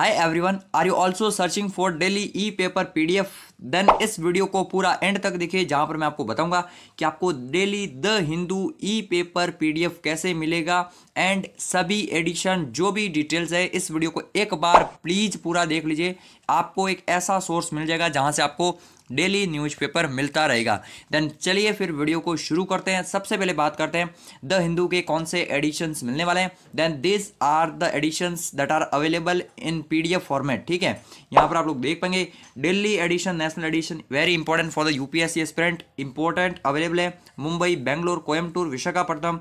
Hi everyone, are you also searching for daily e-paper PDF? Then इस वीडियो को पूरा एंड तक देखिए जहां पर मैं आपको बताऊंगा कि आपको daily the Hindu e paper PDF कैसे मिलेगा एंड सभी एडिशन जो भी डिटेल्स है इस वीडियो को एक बार प्लीज पूरा देख लीजिए आपको एक ऐसा सोर्स मिल जाएगा जहां से आपको डेली न्यूज़पेपर मिलता रहेगा देन चलिए फिर वीडियो को शुरू करते हैं सबसे पहले बात करते हैं द हिंदू के कौन से एडिशंस मिलने वाले हैं then this are the editions that are available in PDF format ठीक है यहाँ पर आप लोग देख पाएंगे daily edition national edition very important for the UPSC aspirant important available है मुंबई बेंगलोर कोयम्बटूर विशाखापट्टनम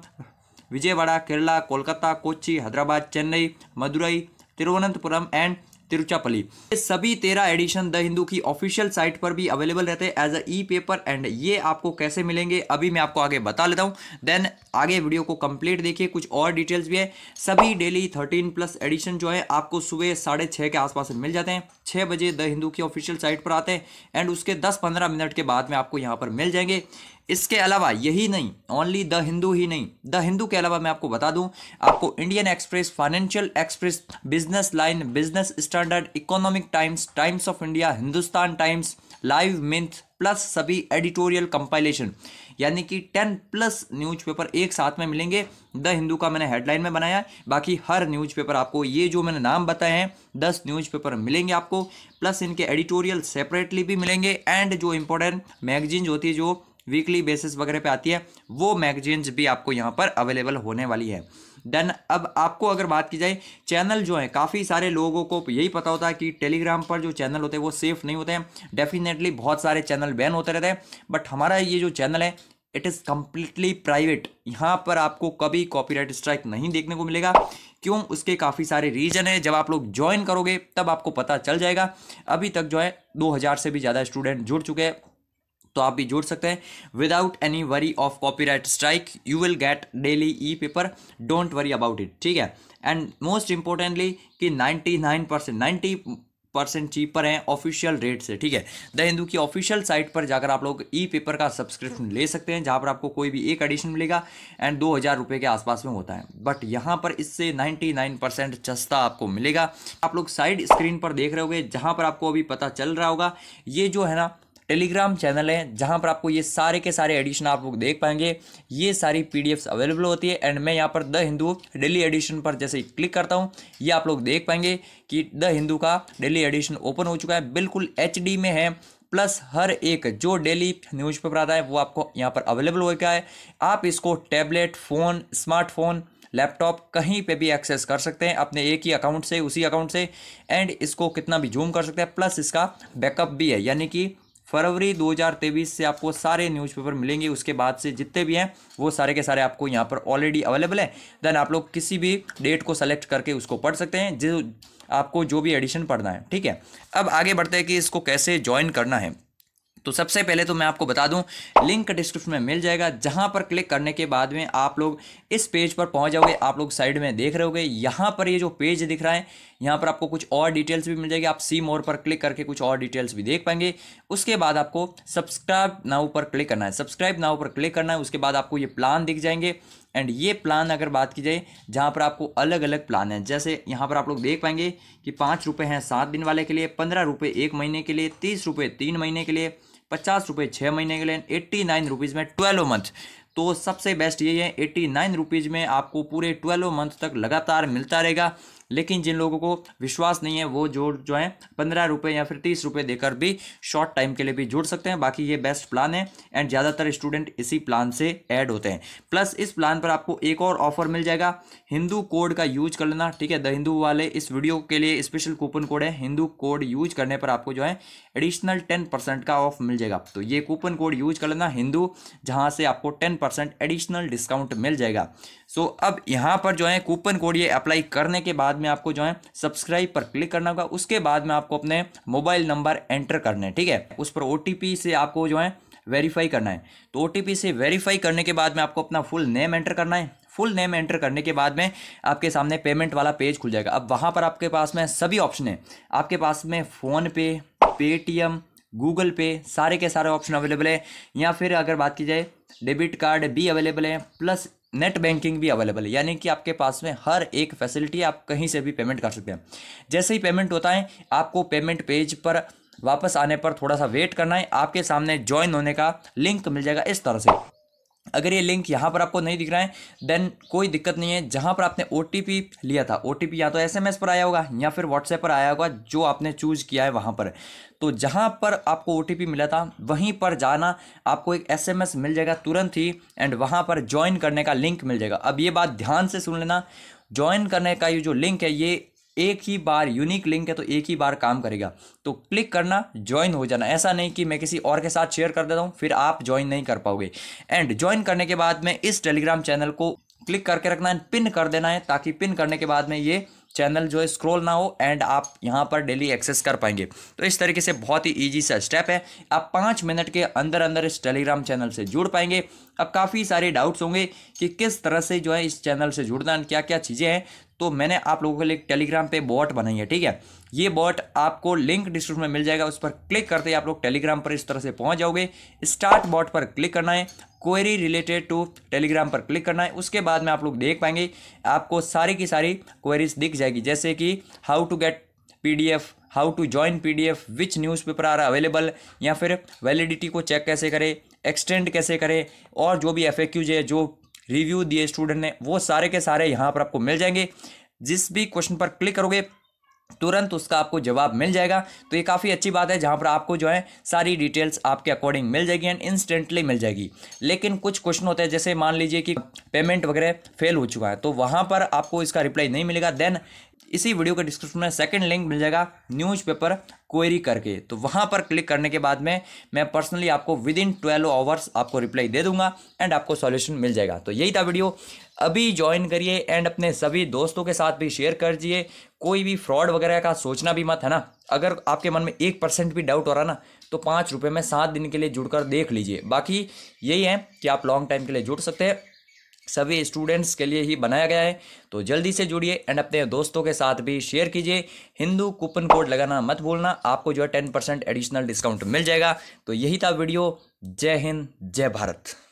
विजयवाड़ा केरला कोलकाता कोच्चि हैदराबाद चेन्नई मदुरई तिरुवनंतपुरम एंड तिरुचापली ये सभी तेरह एडिशन द हिंदू की ऑफिशियल साइट पर भी अवेलेबल रहते हैं as a e paper and ये आपको कैसे मिलेंगे अभी मैं आपको आगे बता लेता हूँ देन आगे वीडियो को कंप्लीट देखिए कुछ और डिटेल्स भी है सभी डेली थर्टीन प्लस एडिशन जो है आपको सुबह साढ़े छः के आसपास मिल जाते हैं छः बजे द हिंदू की ऑफिशियल साइट पर आते हैं एंड उसके दस पंद्रह मिनट के बाद में आपको यहाँ पर मिल जाएंगे इसके अलावा यही नहीं ओनली द हिंदू ही नहीं द हिंदू के अलावा मैं आपको बता दूं आपको Indian Express Financial Express Business Line Business Standard Economic Times Times of India Hindustan Times Live Mint plus सभी एडिटोरियल कंपाइलेशन यानी कि टेन प्लस न्यूज़पेपर एक साथ में मिलेंगे द हिंदू का मैंने हेडलाइन में बनाया बाकी हर न्यूज़पेपर आपको ये जो मैंने नाम बताए हैं दस न्यूज़पेपर मिलेंगे आपको प्लस इनके एडिटोरियल सेपरेटली भी मिलेंगे एंड जो इंपॉर्टेंट मैगजीन होती है जो वीकली बेसिस वगैरह पे आती है वो मैगजीन्स भी आपको यहाँ पर अवेलेबल होने वाली है देन अब आपको अगर बात की जाए चैनल जो है काफ़ी सारे लोगों को यही पता होता है कि टेलीग्राम पर जो चैनल होते हैं वो सेफ नहीं होते हैं डेफिनेटली बहुत सारे चैनल बैन होते रहते हैं बट हमारा ये जो चैनल है इट इज़ कम्प्लीटली प्राइवेट यहाँ पर आपको कभी कॉपीराइट स्ट्राइक नहीं देखने को मिलेगा क्यों उसके काफ़ी सारे रीजन है जब आप लोग ज्वाइन करोगे तब आपको पता चल जाएगा अभी तक जो है 2000 से भी ज़्यादा स्टूडेंट जुड़ चुके हैं तो आप भी जोड़ सकते हैं without any worry of copyright strike you will get daily e paper don't worry about it ठीक है एंड मोस्ट इंपॉर्टेंटली कि 99 परसेंट नाइन्टी परसेंट चीपर हैं ऑफिशियल रेट से ठीक है द हिंदू की ऑफिशियल साइट पर जाकर आप लोग ई पेपर का सब्सक्रिप्शन ले सकते हैं जहाँ पर आपको कोई भी एक एडिशन मिलेगा एंड दो हज़ार रुपये के आसपास में होता है बट यहाँ पर इससे नाइन्टी नाइन परसेंट सस्ता आपको मिलेगा आप लोग साइड स्क्रीन पर देख रहे गए जहाँ पर आपको अभी पता चल रहा होगा ये जो है ना टेलीग्राम चैनल है जहाँ पर आपको ये सारे के सारे एडिशन आप लोग देख पाएंगे ये सारी पी अवेलेबल होती है एंड मैं यहाँ पर द हिंदू डेली एडिशन पर जैसे क्लिक करता हूँ ये आप लोग देख पाएंगे कि द हिंदू का डेली एडिशन ओपन हो चुका है बिल्कुल एच में है प्लस हर एक जो डेली न्यूज़पेपर आता है वो आपको यहाँ पर अवेलेबल हो गया है आप इसको टैबलेट फ़ोन स्मार्टफोन लैपटॉप कहीं पे भी एक्सेस कर सकते हैं अपने एक ही अकाउंट से उसी अकाउंट से एंड इसको कितना भी जूम कर सकते हैं प्लस इसका बैकअप भी है यानी कि फरवरी 2023 से आपको सारे न्यूज़पेपर मिलेंगे उसके बाद से जितने भी हैं वो सारे के सारे आपको यहाँ पर ऑलरेडी अवेलेबल है देन आप लोग किसी भी डेट को सेलेक्ट करके उसको पढ़ सकते हैं जो आपको जो भी एडिशन पढ़ना है ठीक है अब आगे बढ़ते हैं कि इसको कैसे ज्वाइन करना है तो सबसे पहले तो मैं आपको बता दूं लिंक डिस्क्रिप्शन में मिल जाएगा जहां पर क्लिक करने के बाद में आप लोग इस पेज पर पहुंच जाओगे आप लोग साइड में देख रहे होगे यहां पर ये जो पेज दिख रहा है यहां पर आपको कुछ और डिटेल्स भी मिल जाएगी आप सी मोर पर क्लिक करके कुछ और डिटेल्स भी देख पाएंगे उसके बाद आपको सब्सक्राइब नाव पर क्लिक करना है सब्सक्राइब नाव पर क्लिक करना है उसके बाद आपको ये प्लान दिख जाएंगे एंड ये प्लान अगर बात की जाए जहाँ पर आपको अलग अलग प्लान है जैसे यहाँ पर आप लोग देख पाएंगे कि पाँच रुपये हैं सात दिन वाले के लिए पंद्रह रुपये एक महीने के लिए तीस रुपये तीन महीने के लिए पचास रुपये छः महीने के लिए एट्टी नाइन रुपीज़ में ट्वेल्व मंथ तो सबसे बेस्ट ये है एट्टी नाइन रुपीज़ में आपको पूरे ट्वेल्व मंथ तक लगातार मिलता रहेगा लेकिन जिन लोगों को विश्वास नहीं है वो जोड़ जो है पंद्रह रुपये या फिर तीस रुपये देकर भी शॉर्ट टाइम के लिए भी जुड़ सकते हैं बाकी ये बेस्ट प्लान है एंड ज़्यादातर स्टूडेंट इसी प्लान से ऐड होते हैं प्लस इस प्लान पर आपको एक और ऑफर मिल जाएगा हिंदू कोड का यूज कर लेना ठीक है द हिंदू वाले इस वीडियो के लिए स्पेशल कूपन कोड है हिंदू कोड यूज करने पर आपको जो है एडिशनल टेन परसेंट का ऑफ मिल जाएगा तो ये कूपन कोड यूज कर लेना हिंदू जहाँ से आपको टेन परसेंट एडिशनल डिस्काउंट मिल जाएगा सो so, अब यहाँ पर जो है कूपन कोड ये अप्लाई करने के बाद में आपको जो है सब्सक्राइब पर क्लिक करना होगा उसके बाद में आपको अपने मोबाइल नंबर एंटर करना है ठीक है उस पर ओ से आपको जो है वेरीफाई करना है तो ओ से वेरीफाई करने के बाद में आपको अपना फुल नेम एंटर करना है फुल नेम एंटर करने के बाद में आपके सामने पेमेंट वाला पेज खुल जाएगा अब वहाँ पर आपके पास में सभी ऑप्शन है आपके पास में फोन पे पेटीएम गूगल पे सारे के सारे ऑप्शन अवेलेबल है या फिर अगर बात की जाए डेबिट कार्ड भी अवेलेबल है प्लस नेट बैंकिंग भी अवेलेबल है यानी कि आपके पास में हर एक फैसिलिटी आप कहीं से भी पेमेंट कर सकते हैं जैसे ही पेमेंट होता है आपको पेमेंट पेज पर वापस आने पर थोड़ा सा वेट करना है आपके सामने ज्वाइन होने का लिंक मिल जाएगा इस तरह से अगर ये लिंक यहाँ पर आपको नहीं दिख रहा है देन कोई दिक्कत नहीं है जहाँ पर आपने ओ लिया था ओ या तो एस पर आया होगा या फिर व्हाट्सएप पर आया होगा जो आपने चूज किया है वहाँ पर तो जहाँ पर आपको ओ मिला था वहीं पर जाना आपको एक एस मिल जाएगा तुरंत ही एंड वहाँ पर ज्वाइन करने का लिंक मिल जाएगा अब ये बात ध्यान से सुन लेना ज्वाइन करने का ये जो लिंक है ये एक ही बार यूनिक लिंक है तो एक ही बार काम करेगा तो क्लिक करना ज्वाइन हो जाना ऐसा नहीं कि मैं किसी और के साथ शेयर कर देता हूँ फिर आप ज्वाइन नहीं कर पाओगे एंड ज्वाइन करने के बाद में इस टेलीग्राम चैनल को क्लिक करके रखना है पिन कर देना है ताकि पिन करने के बाद में ये चैनल जो है स्क्रॉल ना हो एंड आप यहाँ पर डेली एक्सेस कर पाएंगे तो इस तरीके से बहुत ही ईजी सा स्टेप है आप पाँच मिनट के अंदर अंदर इस टेलीग्राम चैनल से जुड़ पाएंगे अब काफ़ी सारे डाउट्स होंगे कि किस तरह से जो है इस चैनल से जुड़ना क्या क्या चीज़ें हैं तो मैंने आप लोगों के लिए टेलीग्राम पे बॉट बनाई है ठीक है ये बॉट आपको लिंक डिस्क्रिप्शन में मिल जाएगा उस पर क्लिक करते ही आप लोग टेलीग्राम पर इस तरह से पहुंच जाओगे स्टार्ट बॉट पर क्लिक करना है क्वेरी रिलेटेड टू टेलीग्राम पर क्लिक करना है उसके बाद में आप लोग देख पाएंगे आपको सारी की सारी क्वेरीज दिख जाएगी जैसे कि how to get P how to join P D F which newspaper are available या फिर वैलिडिटी को चेक कैसे करें एक्सटेंड कैसे करें और जो भी एफ है जो रिव्यू दिए स्टूडेंट ने वो सारे के सारे यहाँ पर आपको मिल जाएंगे जिस भी क्वेश्चन पर क्लिक करोगे तुरंत उसका आपको जवाब मिल जाएगा तो ये काफ़ी अच्छी बात है जहाँ पर आपको जो है सारी डिटेल्स आपके अकॉर्डिंग मिल जाएगी एंड इंस्टेंटली मिल जाएगी लेकिन कुछ क्वेश्चन होते हैं जैसे मान लीजिए कि पेमेंट वगैरह फेल हो चुका है तो वहाँ पर आपको इसका रिप्लाई नहीं मिलेगा देन इसी वीडियो के डिस्क्रिप्शन में सेकंड लिंक मिल जाएगा न्यूज़पेपर क्वेरी करके तो वहाँ पर क्लिक करने के बाद में मैं पर्सनली आपको विद इन ट्वेल्व आवर्स आपको रिप्लाई दे दूंगा एंड आपको सॉल्यूशन मिल जाएगा तो यही था वीडियो अभी ज्वाइन करिए एंड अपने सभी दोस्तों के साथ भी शेयर कर दिए कोई भी फ्रॉड वगैरह का सोचना भी मत है ना अगर आपके मन में एक परसेंट भी डाउट हो रहा ना तो पाँच रुपये में सात दिन के लिए जुड़कर देख लीजिए बाकी यही है कि आप लॉन्ग टाइम के लिए जुड़ सकते हैं सभी स्टूडेंट्स के लिए ही बनाया गया है तो जल्दी से जुड़िए एंड अपने दोस्तों के साथ भी शेयर कीजिए हिंदू कूपन कोड लगाना मत भूलना आपको जो है टेन परसेंट एडिशनल डिस्काउंट मिल जाएगा तो यही था वीडियो जय हिंद जय भारत